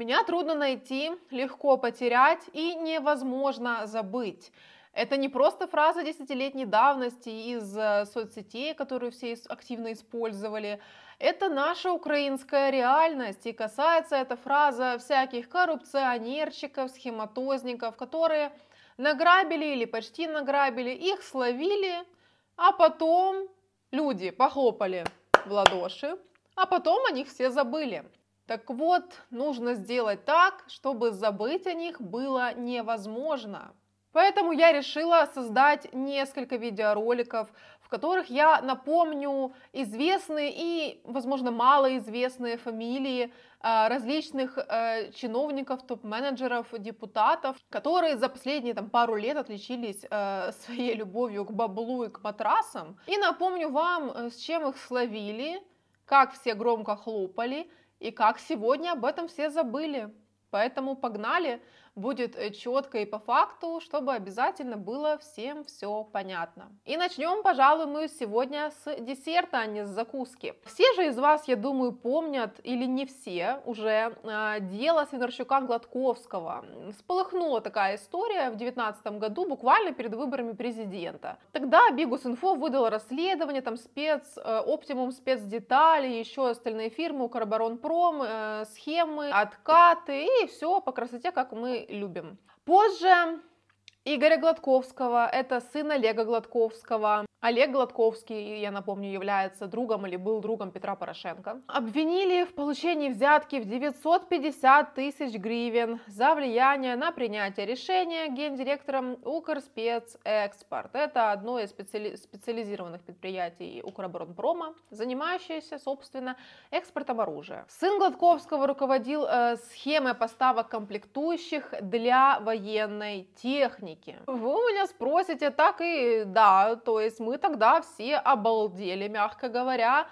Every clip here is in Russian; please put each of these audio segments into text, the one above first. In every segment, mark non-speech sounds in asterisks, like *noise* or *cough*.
Меня трудно найти, легко потерять и невозможно забыть. Это не просто фраза десятилетней давности из э, соцсетей, которую все активно использовали. Это наша украинская реальность, и касается эта фраза всяких коррупционерчиков, схематозников, которые награбили или почти награбили, их словили, а потом люди похлопали в ладоши, а потом о них все забыли. Так вот, нужно сделать так, чтобы забыть о них было невозможно. Поэтому я решила создать несколько видеороликов, в которых я напомню известные и, возможно, малоизвестные фамилии э, различных э, чиновников, топ-менеджеров, депутатов, которые за последние там, пару лет отличились э, своей любовью к баблу и к матрасам. И напомню вам, с чем их словили, как все громко хлопали и как сегодня об этом все забыли. Поэтому погнали будет э, четко и по факту, чтобы обязательно было всем все понятно. И начнем, пожалуй, мы сегодня с десерта, а не с закуски. Все же из вас, я думаю, помнят, или не все уже, а, дело Свинарчука-Гладковского. Сполыхнула такая история в 2019 году, буквально перед выборами президента. Тогда Бигус-Инфо выдала расследование, там спец, э, оптимум спецдетали, еще остальные фирмы, Укроборонпром, э, схемы, откаты и все по красоте, как мы любим. Позже Игоря Гладковского, это сын Олега Гладковского. Олег Гладковский, я напомню, является другом или был другом Петра Порошенко. Обвинили в получении взятки в 950 тысяч гривен за влияние на принятие решения гендиректором Укрспецэкспорт. Это одно из специали- специализированных предприятий Укроборонпрома, занимающееся, собственно, экспортом оружия. Сын Гладковского руководил э, схемой поставок комплектующих для военной техники праздники. Вы меня спросите, так и да, то есть мы тогда все обалдели, мягко говоря,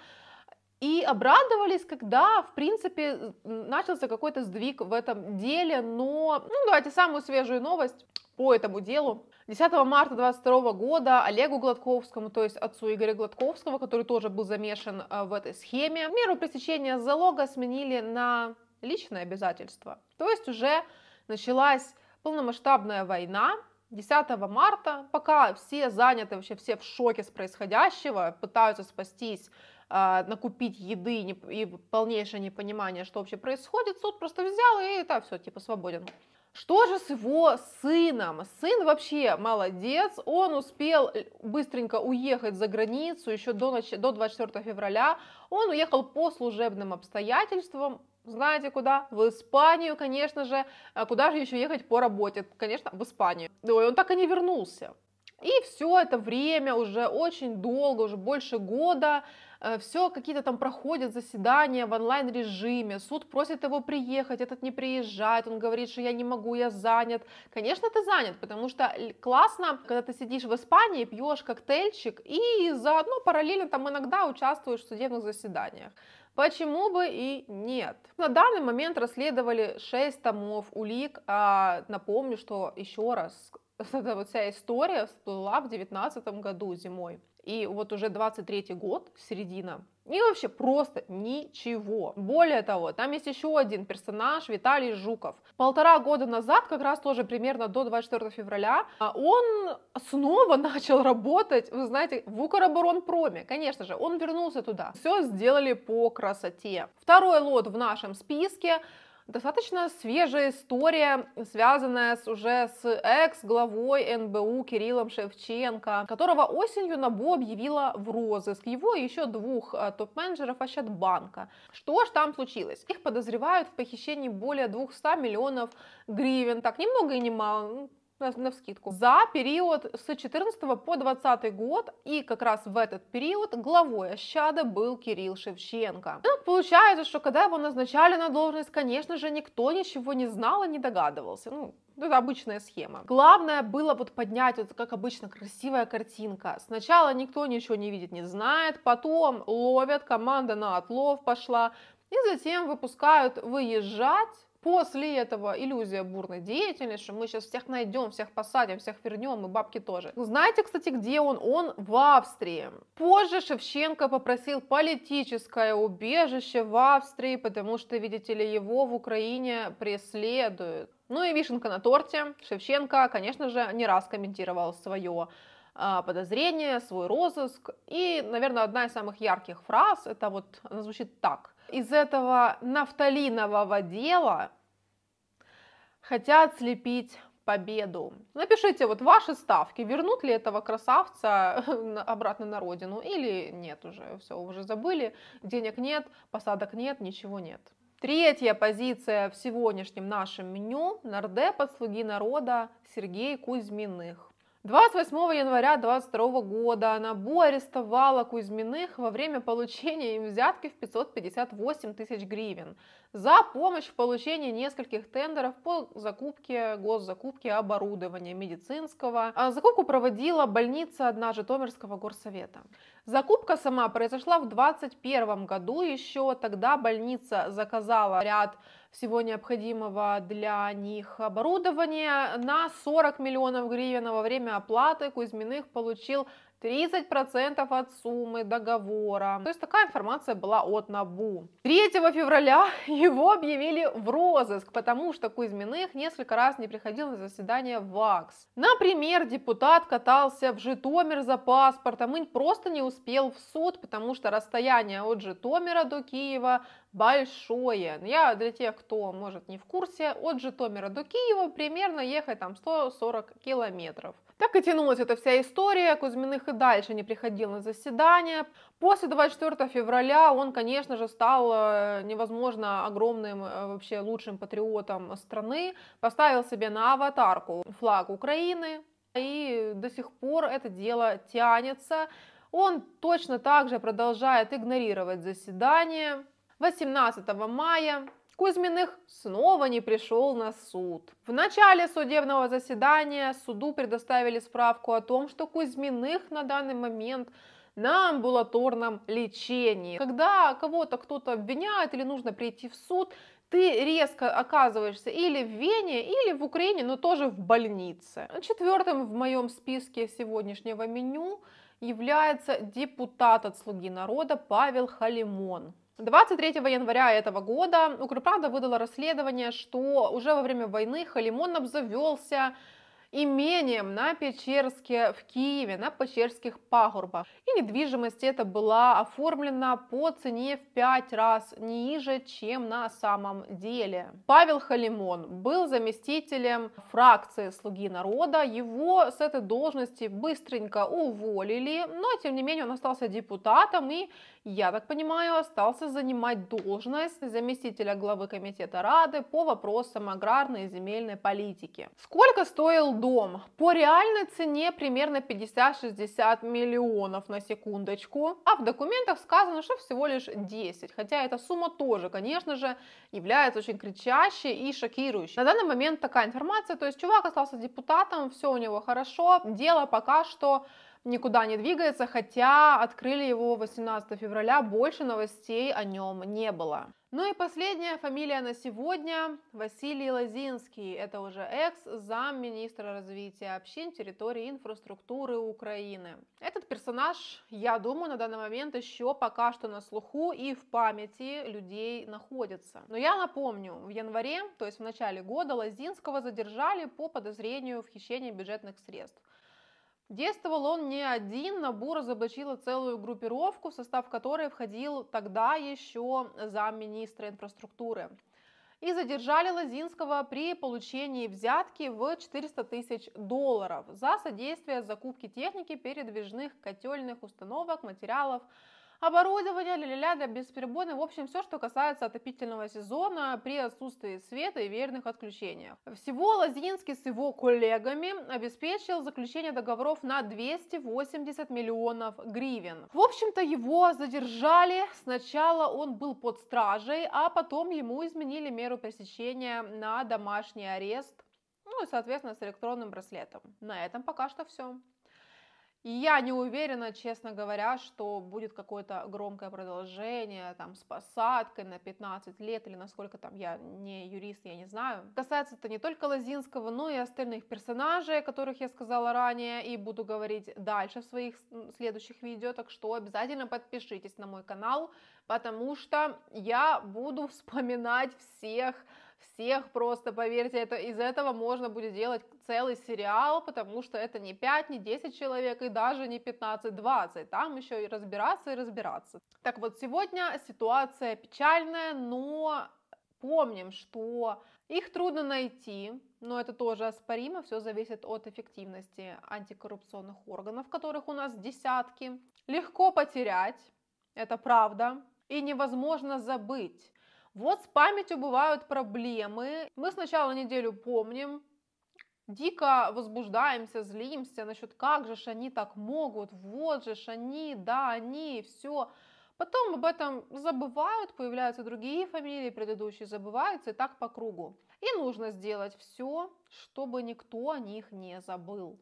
и обрадовались, когда, в принципе, начался какой-то сдвиг в этом деле, но, ну, давайте самую свежую новость по этому делу. 10 марта 2022 года Олегу Гладковскому, то есть отцу Игоря Гладковского, который тоже был замешан э, в этой схеме, меру пресечения залога сменили на личное обязательство. То есть уже началась полномасштабная война, 10 марта, пока все заняты, вообще все в шоке с происходящего, пытаются спастись, а, накупить еды и полнейшее непонимание, что вообще происходит, суд просто взял и это все, типа свободен. Что же с его сыном? Сын вообще молодец, он успел э, быстренько уехать за границу еще до, ночи до 24 февраля. Он уехал по служебным обстоятельствам, знаете куда? В Испанию, конечно же. А куда же еще ехать по работе? Конечно, в Испанию. Ой, он так и не вернулся. И все это время уже очень долго, уже больше года, э, все какие-то там проходят заседания в онлайн-режиме, суд просит его приехать, этот не приезжает, он говорит, что я не могу, я занят. Конечно, ты занят, потому что классно, когда ты сидишь в Испании, пьешь коктейльчик и заодно параллельно там иногда участвуешь в судебных заседаниях. Почему бы и нет? На данный момент расследовали 6 томов улик, а напомню, что еще раз, *laughs* эта вот вся история всплыла в 2019 году зимой и вот уже 23 год, середина, и вообще просто ничего. Более того, там есть еще один персонаж, Виталий Жуков. Полтора года назад, как раз тоже примерно до 24 февраля, а он снова *laughs* начал работать, вы знаете, в Укроборонпроме. Конечно же, он вернулся туда. Все сделали по красоте. Второй лот в нашем списке – Достаточно свежая история, связанная с, уже с экс-главой НБУ Кириллом Шевченко, которого осенью НАБУ объявила в розыск. Его и еще двух а, топ-менеджеров Ощадбанка. Что ж там случилось? Их подозревают в похищении более 200 миллионов гривен. Так, немного и немало, на вскидку, за период с 14 по 20 год, и как раз в этот период главой Ощада был Кирилл Шевченко. Ну, получается, что когда его назначали на должность, конечно же, никто ничего не знал и не догадывался, ну, ну это обычная схема. Главное было вот поднять, вот как обычно, красивая картинка. Сначала никто ничего не видит, не знает, потом ловят, команда на отлов пошла, и затем выпускают выезжать После этого иллюзия бурной деятельности, что мы сейчас всех найдем, всех посадим, всех вернем и бабки тоже. Ну, знаете, кстати, где он? Он в Австрии. Позже Шевченко попросил политическое убежище в Австрии, потому что, видите ли, его в Украине преследуют. Ну и вишенка на торте. Шевченко, конечно же, не раз комментировал свое а, подозрение, свой розыск. И, наверное, одна из самых ярких фраз, это вот, она звучит так – из этого нафталинового дела хотят слепить победу. Напишите вот ваши ставки, вернут ли этого красавца *laughs* обратно на родину или нет уже, все, уже забыли, денег нет, посадок нет, ничего нет. Третья позиция в сегодняшнем нашем меню – нардеп от «Слуги народа» Сергей Кузьминых. 28 января 22 года НАБУ арестовала Кузьминых во время получения им взятки в 558 тысяч гривен за помощь в получении нескольких тендеров по закупке, госзакупке оборудования медицинского. А закупку проводила больница одна Житомирского горсовета. Закупка сама произошла в 2021 году, еще тогда больница заказала ряд всего необходимого для них оборудования. На 40 миллионов гривен во время оплаты Кузьминых получил 30% от суммы договора. То есть такая информация была от НАБУ. 3 февраля *laughs* его объявили в розыск, потому что Кузьминых несколько раз не приходил на заседание ВАКС. Например, депутат катался в Житомир за паспортом и просто не успел в суд, потому что расстояние от Житомира до Киева большое. Я для тех, кто может не в курсе, от Житомира до Киева примерно ехать там 140 километров. Так и тянулась эта вся история, Кузьминых и дальше не приходил на заседание. После 24 февраля он, конечно же, стал э, невозможно огромным, э, вообще лучшим патриотом страны, поставил себе на аватарку флаг Украины, и до сих пор это дело тянется. Он точно так же продолжает игнорировать заседание. 18 мая Кузьминых снова не пришел на суд. В начале судебного заседания суду предоставили справку о том, что Кузьминых на данный момент на амбулаторном лечении. Когда кого-то кто-то обвиняет или нужно прийти в суд, ты резко оказываешься или в Вене, или в Украине, но тоже в больнице. Четвертым в моем списке сегодняшнего меню является депутат от «Слуги народа» Павел Халимон. 23 января этого года Укрправда выдала расследование, что уже во время войны Халимон обзавелся имением на Печерске в Киеве, на Печерских пагорбах. И недвижимость эта была оформлена по цене в 5 раз ниже, чем на самом деле. Павел Халимон был заместителем фракции «Слуги народа». Его с этой должности быстренько уволили, но тем не менее он остался депутатом и я так понимаю, остался занимать должность заместителя главы комитета Рады по вопросам аграрной и земельной политики. Сколько стоил дом? По реальной цене примерно 50-60 миллионов на секундочку, а в документах сказано, что всего лишь 10, хотя эта сумма тоже, конечно же, является очень кричащей и шокирующей. На данный момент такая информация, то есть чувак остался депутатом, все у него хорошо, дело пока что никуда не двигается, хотя открыли его 18 февраля, больше новостей о нем не было. Ну и последняя фамилия на сегодня – Василий Лозинский. Это уже экс-замминистра развития общин, территории и инфраструктуры Украины. Этот персонаж, я думаю, на данный момент еще пока что на слуху и в памяти людей находится. Но я напомню, в январе, то есть в начале года, Лозинского задержали по подозрению в хищении бюджетных средств. Действовал он не один, Набу разоблачила целую группировку, в состав которой входил тогда еще замминистра инфраструктуры. И задержали Лазинского при получении взятки в 400 тысяч долларов за содействие закупке техники передвижных котельных установок, материалов, оборудование, ля-ля-ля, для бесперебойной, в общем, все, что касается отопительного сезона при отсутствии света и верных отключениях. Всего лазинский с его коллегами обеспечил заключение договоров на 280 миллионов гривен. В общем-то, его задержали, сначала он был под стражей, а потом ему изменили меру пресечения на домашний арест, ну и, соответственно, с электронным браслетом. На этом пока что все. И я не уверена, честно говоря, что будет какое-то громкое продолжение там с посадкой на 15 лет или насколько там, я не юрист, я не знаю. Касается это не только Лозинского, но и остальных персонажей, о которых я сказала ранее и буду говорить дальше в своих следующих видео, так что обязательно подпишитесь на мой канал, потому что я буду вспоминать всех всех просто, поверьте, это, из этого можно будет делать целый сериал, потому что это не 5, не 10 человек и даже не 15-20, там еще и разбираться и разбираться. Так вот, сегодня ситуация печальная, но помним, что их трудно найти, но это тоже оспоримо, все зависит от эффективности антикоррупционных органов, которых у нас десятки. Легко потерять, это правда, и невозможно забыть. Вот с памятью бывают проблемы. Мы сначала неделю помним, дико возбуждаемся, злимся насчет, как же ж они так могут, вот же ж они, да, они, все. Потом об этом забывают, появляются другие фамилии, предыдущие забываются, и так по кругу. И нужно сделать все, чтобы никто о них не забыл.